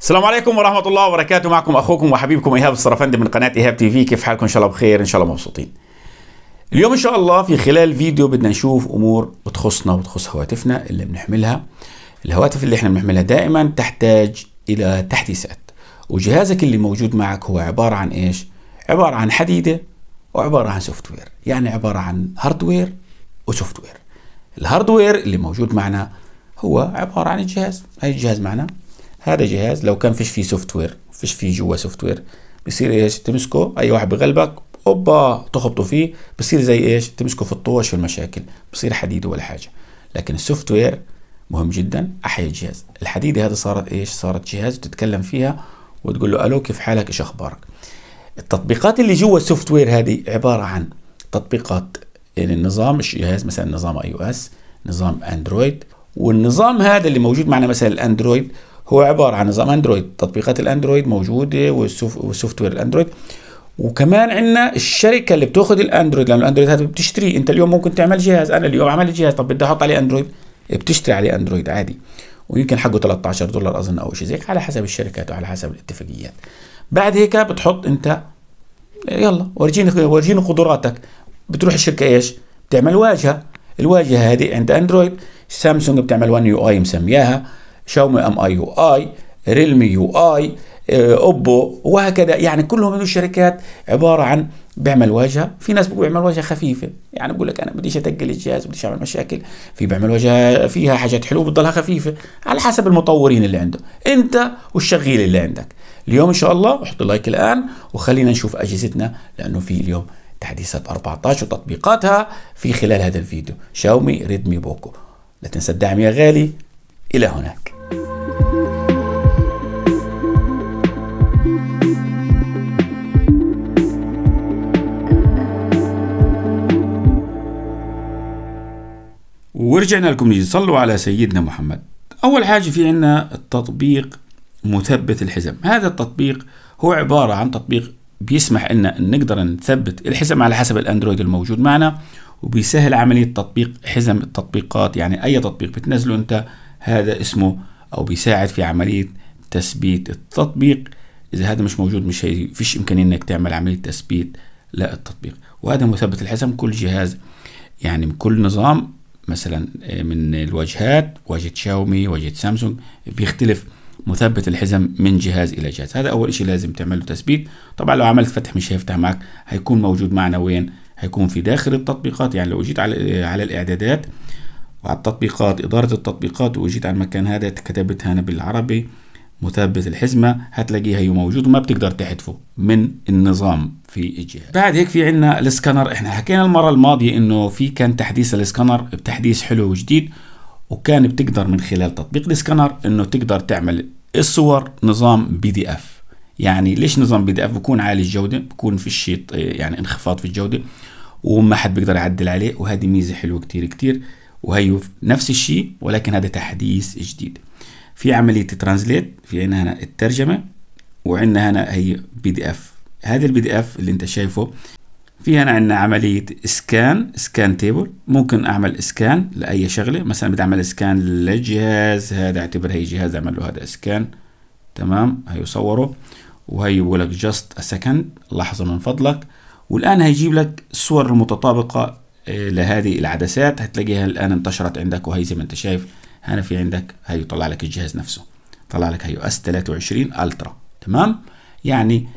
السلام عليكم ورحمة الله وبركاته معكم أخوكم وحبيبكم إيهاب الصرفندي من قناة إيهاب تي في كيف حالكم إن شاء الله بخير إن شاء الله مبسوطين اليوم إن شاء الله في خلال فيديو بدنا نشوف أمور بتخصنا وتخص هواتفنا اللي بنحملها الهواتف اللي إحنا بنحملها دائما تحتاج إلى تحديثات وجهازك اللي موجود معك هو عبارة عن إيش؟ عبارة عن حديدة وعبارة عن سوفت وير يعني عبارة عن هاردوير وسوفت وير الهاردوير اللي موجود معنا هو عبارة عن الجهاز هاي الجهاز معنا هذا جهاز لو كان فيش فيه سوفت وير فيش فيه جوا سوفت وير بصير ايش تمسكه اي واحد بغلبك اوبا تخبطه فيه بصير زي ايش تمسكه في الطوش والمشاكل بصير حديد ولا حاجه لكن السوفت وير مهم جدا احيا الجهاز الحديده هذه صارت ايش صارت جهاز وتتكلم فيها وتقول له الو كيف حالك ايش اخبارك التطبيقات اللي جوا السوفت وير هذه عباره عن تطبيقات يعني النظام الجهاز مثلا نظام اي او اس نظام اندرويد والنظام هذا اللي موجود معنا مثلا الاندرويد هو عباره عن نظام اندرويد تطبيقات الاندرويد موجوده والسوفت وير الاندرويد وكمان عندنا الشركه اللي بتاخذ الاندرويد لانه الاندرويد هذا بتشتريه انت اليوم ممكن تعمل جهاز انا اليوم عملت جهاز طب بدي احط عليه اندرويد بتشتري عليه اندرويد عادي ويمكن حقه 13 دولار اظن او شيء زي على حسب الشركات وعلى حسب الاتفاقيات بعد هيك بتحط انت يلا ورجيني ورجيني قدراتك بتروح الشركه ايش بتعمل واجهه الواجهه هذه عند اندرويد سامسونج بتعمل ون يو اي مسمياها شاومي ام اي يو اي ريلمي يو اي اوبو وهكذا يعني كلهم من الشركات عباره عن بيعمل واجهه في ناس بيقول بيعمل واجهه خفيفه يعني بقول لك انا بديش اتقل الجهاز بديش اعمل مشاكل في بيعمل واجهه فيها حاجات حلوه بتضلها خفيفه على حسب المطورين اللي عنده انت والشغيل اللي عندك اليوم ان شاء الله احط لايك الان وخلينا نشوف اجهزتنا لانه في اليوم تحديثات 14 وتطبيقاتها في خلال هذا الفيديو شاومي ريدمي بوكو لا تنسى الدعم يا غالي الى هناك ورجعنا لكم نيجي صلوا على سيدنا محمد أول حاجة في عندنا التطبيق مثبت الحزم هذا التطبيق هو عبارة عن تطبيق بيسمح لنا ان نقدر نثبت الحزم على حسب الاندرويد الموجود معنا وبيسهل عملية تطبيق حزم التطبيقات يعني اي تطبيق بتنزله انت هذا اسمه او بيساعد في عملية تثبيت التطبيق اذا هذا مش موجود مش فيش امكانية انك تعمل عملية تثبيت للتطبيق وهذا مثبت الحزم كل جهاز يعني كل نظام مثلا آه، من الواجهات واجهه شاومي واجهه سامسونج بيختلف مثبت الحزم من جهاز الى جهاز هذا اول شيء لازم تعمله تثبيت طبعا لو عملت فتح مش هيفتح معك هيكون موجود معنا وين هيكون في داخل التطبيقات يعني لو جيت على آه، على الاعدادات وعلى التطبيقات اداره التطبيقات وجيت على المكان هذا كتبت هنا بالعربي مثبت الحزمة هتلاقيها هي موجود وما بتقدر تحذفه من النظام في الجهاز بعد هيك في عندنا السكانر احنا حكينا المرة الماضية انه في كان تحديث الاسكانر بتحديث حلو وجديد وكان بتقدر من خلال تطبيق السكانر انه تقدر تعمل الصور نظام بي دي اف يعني ليش نظام بي دي اف بكون عالي الجودة بكون في الشيط يعني انخفاض في الجودة وما حد بيقدر يعدل عليه وهذه ميزة حلوة كتير كتير وهي نفس الشيء ولكن هذا تحديث جديد في عملية ترانزليت في عندنا هنا الترجمة وعندنا هنا هي بي دي اف هذا البي دي اف اللي انت شايفه في هنا عندنا عملية سكان سكان تيبل ممكن اعمل سكان لأي شغلة مثلا بدي اعمل سكان للجهاز هذا اعتبر هي جهاز اعمل له هذا سكان تمام هي صوره وهي بقول لك جاست ا سكند لحظة من فضلك والآن هيجيب لك الصور المتطابقة آه، لهذه العدسات هتلاقيها الآن انتشرت عندك وهي زي ما انت شايف هنا في عندك هي طلع لك الجهاز نفسه طلع لك هيو اس 23 الترا تمام يعني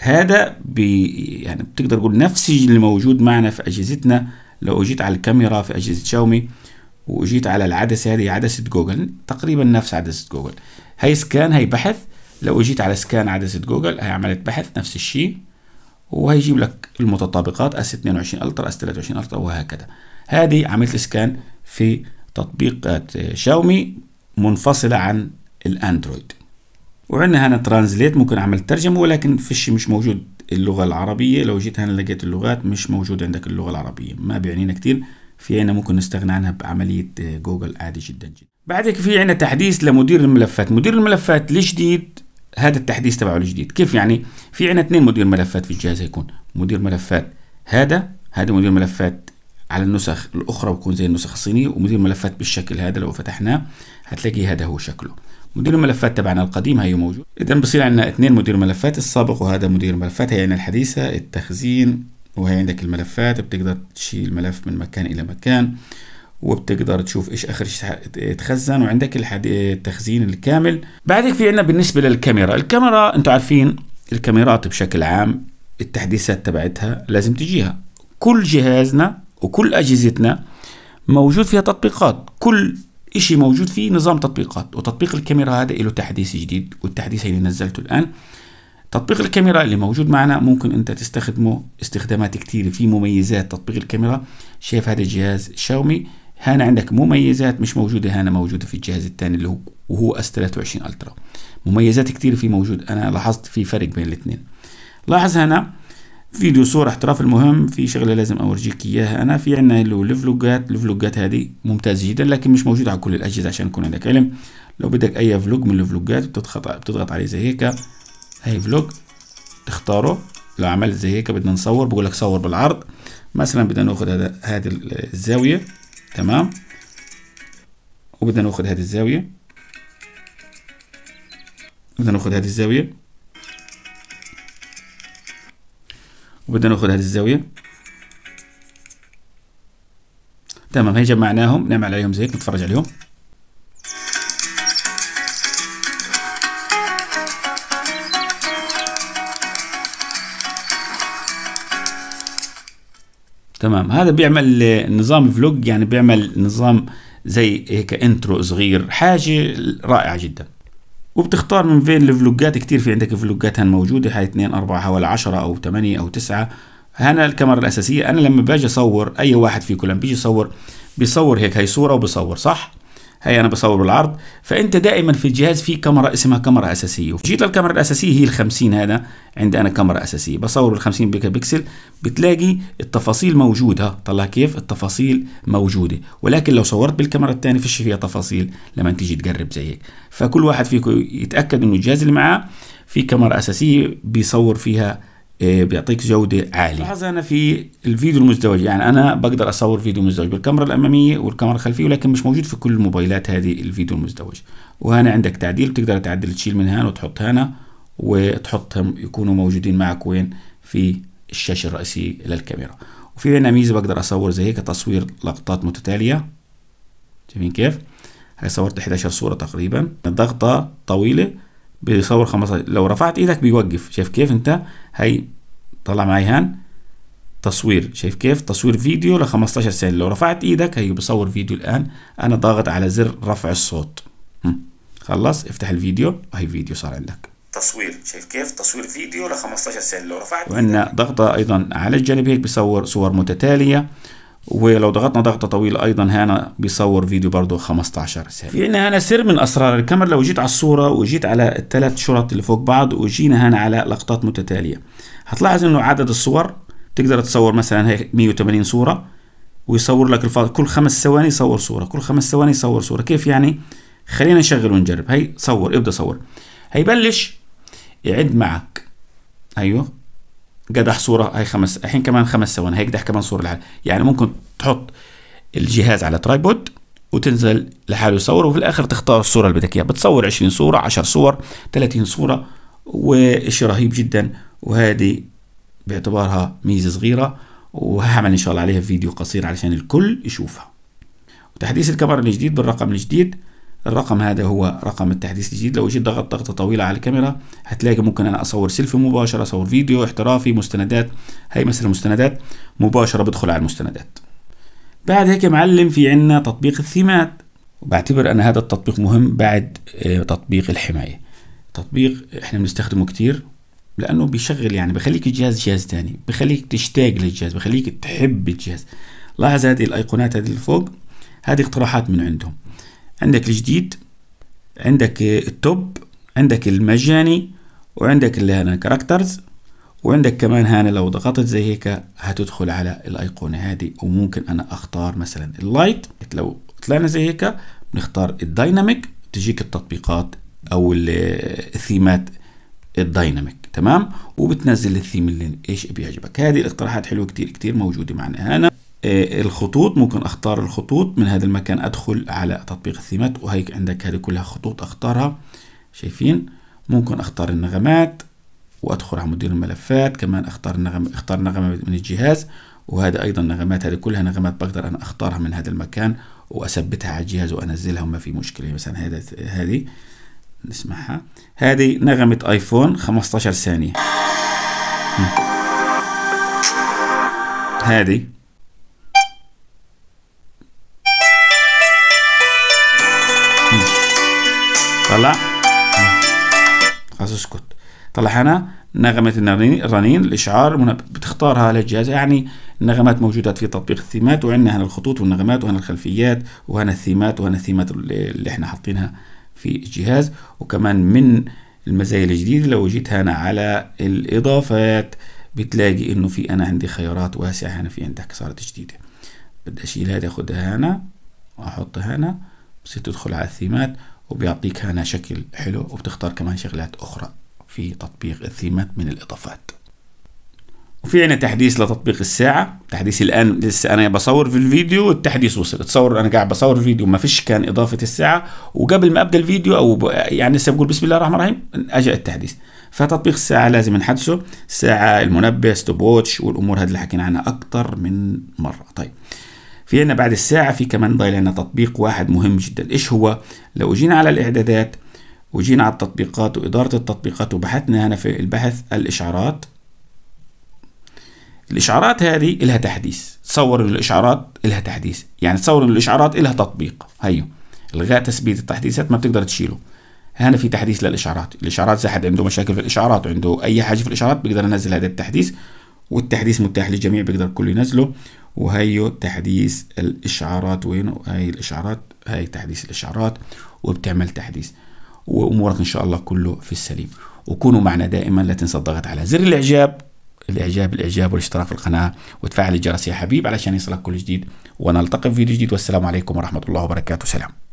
هذا بي يعني بتقدر تقول نفس اللي موجود معنا في اجهزتنا لو اجيت على الكاميرا في اجهزه شاومي واجيت على العدسه هذه عدسه جوجل تقريبا نفس عدسه جوجل هي سكان هي بحث لو اجيت على سكان عدسه جوجل هي عملت بحث نفس الشيء وهيجيب لك المتطابقات اس 22 الترا اس 23 الترا وهكذا هذه عملت سكان في تطبيقات شاومي منفصلة عن الاندرويد وعندنا هنا ترانزليت ممكن اعمل ترجمة ولكن فيش مش موجود اللغة العربية لو جيت هنا لقيت اللغات مش موجود عندك اللغة العربية ما بيعنينا كتير في عنا ممكن نستغنى عنها بعملية جوجل عادي جدا جدا بعد هيك في عنا تحديث لمدير الملفات مدير الملفات الجديد هذا التحديث تبعه الجديد كيف يعني في عنا اثنين مدير ملفات في الجهاز هيكون مدير ملفات هذا هذا مدير ملفات على النسخ الاخرى بيكون زي النسخ الصيني ومدير الملفات بالشكل هذا لو فتحناه هتلاقي هذا هو شكله مدير الملفات تبعنا القديم هي موجود اذا بصير عندنا اثنين مدير ملفات السابق وهذا مدير ملفات هي عندنا الحديثه التخزين وهي عندك الملفات بتقدر تشيل ملف من مكان الى مكان وبتقدر تشوف ايش اخر شيء تخزن وعندك التخزين الكامل بعدك في عندنا بالنسبه للكاميرا الكاميرا انتم عارفين الكاميرات بشكل عام التحديثات تبعتها لازم تجيها كل جهازنا وكل أجهزتنا موجود فيها تطبيقات كل إشي موجود فيه نظام تطبيقات وتطبيق الكاميرا هذا له تحديث جديد والتحديث اللي نزلته الآن تطبيق الكاميرا اللي موجود معنا ممكن انت تستخدمه استخدامات كثيرة في مميزات تطبيق الكاميرا شايف هذا الجهاز شاومي هنا عندك مميزات مش موجودة هنا موجودة في الجهاز الثاني اللي هو وهو اس 23 الترا مميزات كثيرة في موجود انا لاحظت في فرق بين الاثنين لاحظ هنا فيديو صور احتراف المهم في شغله لازم اورجيك اياها انا في عندنا له الفلوجات الفلوجات هذه ممتازه جدا لكن مش موجوده على كل الاجهزه عشان يكون عندك علم لو بدك اي فلوج من الفلوجات بتضغط بتضغط عليه زي هيك هاي فلوج تختاره لو عملت زي هيك بدنا نصور بقول لك صور بالعرض مثلا بدنا ناخذ هذا هذه الزاويه تمام وبدنا ناخذ هذه الزاويه بدنا ناخذ هذه الزاويه وبدنا ناخذ هذه الزاويه تمام هي جمعناهم نعمل عليهم زيك نتفرج عليهم تمام هذا بيعمل نظام فلوج يعني بيعمل نظام زي هيك انترو صغير حاجه رائعه جدا وبتختار من بين الفلوجات كتير في عندك فلوجات هن موجوده هاي اثنين اربعة حوالي عشرة او ثمانية او تسعة هنا الكاميرا الاساسيه انا لما باجي اصور اي واحد فيكم لما بيجي يصور بيصور هيك هي صوره وبصور صح هي انا بصور العرض فانت دائما في الجهاز في كاميرا اسمها كاميرا اساسيه وجيت للكاميرا الاساسيه هي ال50 هذا عندي انا كاميرا اساسيه بصور ال50 بيكا بكسل بتلاقي التفاصيل موجوده طلع كيف التفاصيل موجوده ولكن لو صورت بالكاميرا الثانيه فيش فيها تفاصيل لما تيجي تقرب زي هيك فكل واحد فيكم يتاكد انه الجهاز اللي معاه في كاميرا اساسيه بيصور فيها إيه، بيعطيك جوده عاليه لاحظ انا في الفيديو المزدوج يعني انا بقدر اصور فيديو مزدوج بالكاميرا الاماميه والكاميرا الخلفيه ولكن مش موجود في كل الموبايلات هذه الفيديو المزدوج وهنا عندك تعديل بتقدر تعدل تشيل من هنا وتحط هنا وتحطهم يكونوا موجودين معك وين في الشاشه الرئيسيه للكاميرا وفي هنا ميزه بقدر اصور زي هيك تصوير لقطات متتاليه شايفين كيف هاي صورت 11 صوره تقريبا الضغطه طويله بيصور 15 لو رفعت ايدك بيوقف شايف كيف انت هي طلع معي هان تصوير شايف كيف تصوير فيديو ل 15 ثانية لو رفعت ايدك هي بصور فيديو الان انا ضاغط على زر رفع الصوت خلص افتح الفيديو وهي فيديو صار عندك تصوير شايف كيف تصوير فيديو ل 15 ثانية لو رفعت وعندنا ضغطة ايضا على الجانب هيك بصور صور متتالية ولو ضغطنا ضغطه طويله ايضا هنا بيصور فيديو برضه 15 ثانيه في عندنا هنا سر من اسرار الكاميرا لو جيت على الصوره وجيت على الثلاث شرط اللي فوق بعض وجينا هنا على لقطات متتاليه هتلاحظ انه عدد الصور تقدر تصور مثلا هيك 180 صوره ويصور لك الفاضل كل خمس ثواني يصور صوره كل خمس ثواني يصور صوره كيف يعني خلينا نشغل ونجرب هي صور ابدا صور هيبلش يعد معك ايوه قدح صوره هي خمس الحين كمان خمس ثواني قدح كمان صوره لحال يعني ممكن تحط الجهاز على ترايبود وتنزل لحاله يصور وفي الاخر تختار الصوره اللي بدك اياها بتصور 20 صوره 10 صور 30 صوره وشيء رهيب جدا وهذه باعتبارها ميزه صغيره وهعمل ان شاء الله عليها فيديو قصير علشان الكل يشوفها وتحديث الكاميرا الجديد بالرقم الجديد الرقم هذا هو رقم التحديث الجديد لو جيت ضغط ضغطه طويله على الكاميرا هتلاقي ممكن انا اصور سيلفي مباشره اصور فيديو احترافي مستندات هي مثلا مستندات مباشره بدخل على المستندات بعد هيك معلم في عندنا تطبيق الثيمات وبعتبر ان هذا التطبيق مهم بعد آه، تطبيق الحمايه تطبيق احنا بنستخدمه كتير لانه بيشغل يعني بخليك الجهاز جهاز تاني بخليك تشتاق للجهاز بخليك تحب الجهاز لاحظ هذه الايقونات هذه اللي فوق هذه اقتراحات من عندهم عندك الجديد عندك التوب عندك المجاني وعندك اللي هنا كاركترز وعندك كمان هنا لو ضغطت زي هيك هتدخل على الايقونة هذه وممكن انا اختار مثلا اللايت لو طلعنا زي هيك بنختار الدايناميك تجيك التطبيقات او الثيمات الدايناميك تمام وبتنزل الثيم اللي ايش بيعجبك هذه الاقتراحات حلوه كتير كتير موجوده معنا هنا آه، الخطوط ممكن اختار الخطوط من هذا المكان ادخل على تطبيق الثيمات وهيك عندك هذه كلها خطوط اختارها شايفين ممكن اختار النغمات وادخل على مدير الملفات كمان اختار نغم اختار نغمة من الجهاز وهذا ايضا نغمات هذه كلها نغمات بقدر انا اختارها من هذا المكان واثبتها على الجهاز وانزلها وما في مشكلة مثلا هذا هذه نسمعها هذه نغمة ايفون 15 ثانية هذه طلع خلاص اسكت طلع هنا نغمة الرنين الإشعار بتختارها على الجهاز يعني النغمات موجودات في تطبيق الثيمات وعندنا هنا الخطوط والنغمات وهنا الخلفيات وهنا الثيمات وهنا الثيمات اللي احنا حاطينها في الجهاز وكمان من المزايا الجديدة لو جيت هنا على الإضافات بتلاقي إنه في أنا عندي خيارات واسعة هنا في عندك صارت جديدة بدي أشيل هذه أخذها هنا وأحطها هنا بصير تدخل على الثيمات وبيعطيك هنا شكل حلو وبتختار كمان شغلات أخرى في تطبيق الثيمات من الإضافات وفي عنا تحديث لتطبيق الساعة تحديث الآن لسه أنا بصور في الفيديو التحديث وصل تصور أنا قاعد بصور الفيديو ما فيش كان إضافة الساعة وقبل ما أبدأ الفيديو أو يعني لسه بقول بسم الله الرحمن الرحيم أجا التحديث فتطبيق الساعة لازم نحدثه الساعة المنبه ستوب ووتش والأمور هذه اللي حكينا عنها أكثر من مرة طيب في عنا بعد الساعة في كمان ضايل عنا تطبيق واحد مهم جدا إيش هو؟ لو جينا على الإعدادات وجينا على التطبيقات وإدارة التطبيقات وبحثنا هنا في البحث الإشعارات الإشعارات هذه إلها تحديث تصور إن الإشعارات إلها تحديث يعني تصور إن الإشعارات إلها تطبيق هيو إلغاء تثبيت التحديثات ما بتقدر تشيله هنا في تحديث للإشعارات الإشعارات إذا حد عنده مشاكل في الإشعارات وعنده أي حاجة في الإشعارات بيقدر ينزل هذا التحديث والتحديث متاح للجميع بيقدر الكل ينزله وهيو تحديث الاشعارات وين هاي الاشعارات هاي تحديث الاشعارات وبتعمل تحديث وامورك ان شاء الله كله في السليم وكونوا معنا دائما لا تنسى الضغط على زر الاعجاب الاعجاب الاعجاب والاشتراك في القناه وتفعل الجرس يا حبيب علشان يصلك كل جديد ونلتقي في فيديو جديد والسلام عليكم ورحمه الله وبركاته سلام